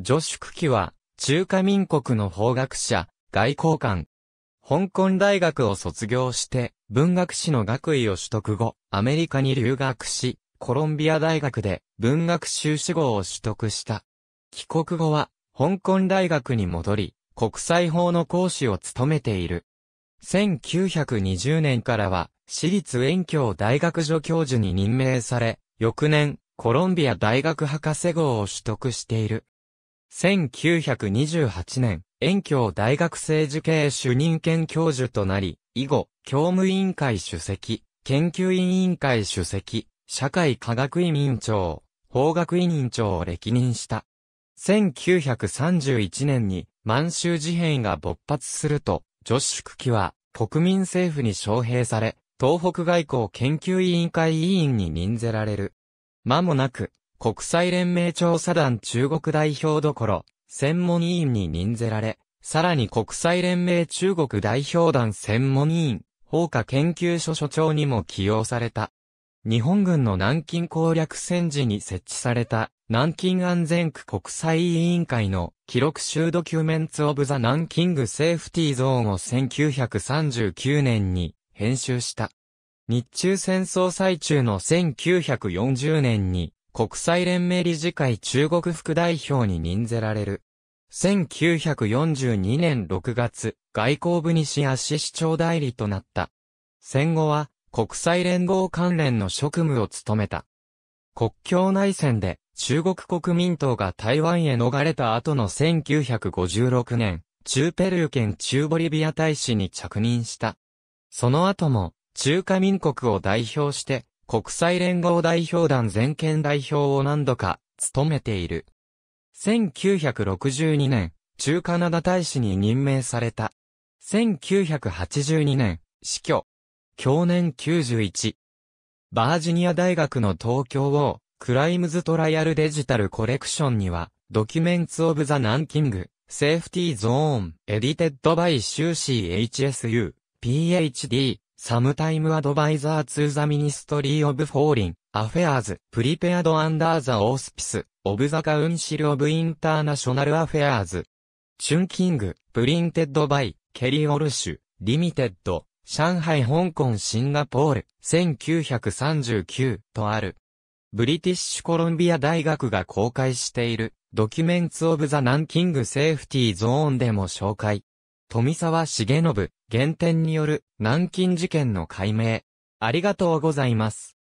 ジョシュ・クキは、中華民国の法学者、外交官。香港大学を卒業して、文学士の学位を取得後、アメリカに留学し、コロンビア大学で文学修士号を取得した。帰国後は、香港大学に戻り、国際法の講師を務めている。1920年からは、私立遠京大学助教授に任命され、翌年、コロンビア大学博士号を取得している。1928年、遠京大学生受刑主任研教授となり、以後、教務委員会主席、研究委員会主席、社会科学委員長、法学委員長を歴任した。1931年に満州事変が勃発すると、女子区記は国民政府に招聘され、東北外交研究委員会委員に任ぜられる。間もなく、国際連盟調査団中国代表どころ、専門委員に任ぜられ、さらに国際連盟中国代表団専門委員、法科研究所所長にも起用された。日本軍の南京攻略戦時に設置された、南京安全区国際委員会の記録集ドキュメンツオブザ南京グセーフティーゾーンを1939年に編集した。日中戦争最中の1940年に国際連盟理事会中国副代表に任ぜられる。1942年6月、外交部西足市長代理となった。戦後は、国際連合関連の職務を務めた。国境内戦で、中国国民党が台湾へ逃れた後の1956年、中ペルー県中ボリビア大使に着任した。その後も、中華民国を代表して、国際連合代表団全権代表を何度か務めている。1962年、中カナダ大使に任命された。1982年、死去。去年91。バージニア大学の東京を、クライムズトライアルデジタルコレクションには、ドキュメンツオブザナンキング、セーフティーゾーン、エディテッドバイシューシー HSU、PhD、サムタイムアドバイザーツーザミニストリーオブフォーリン、アフェアーズ、プリペアドアンダーザオースピス、オブザカウンシルオブインターナショナルアフェアーズ。チュンキング、プリンテッドバイ、ケリーオルシュ、リミテッド、上海香港シンガポール、1939とある。ブリティッシュコロンビア大学が公開している、ドキュメンツオブザナンキングセーフティーゾーンでも紹介富沢重信、原点による南京事件の解明。ありがとうございます。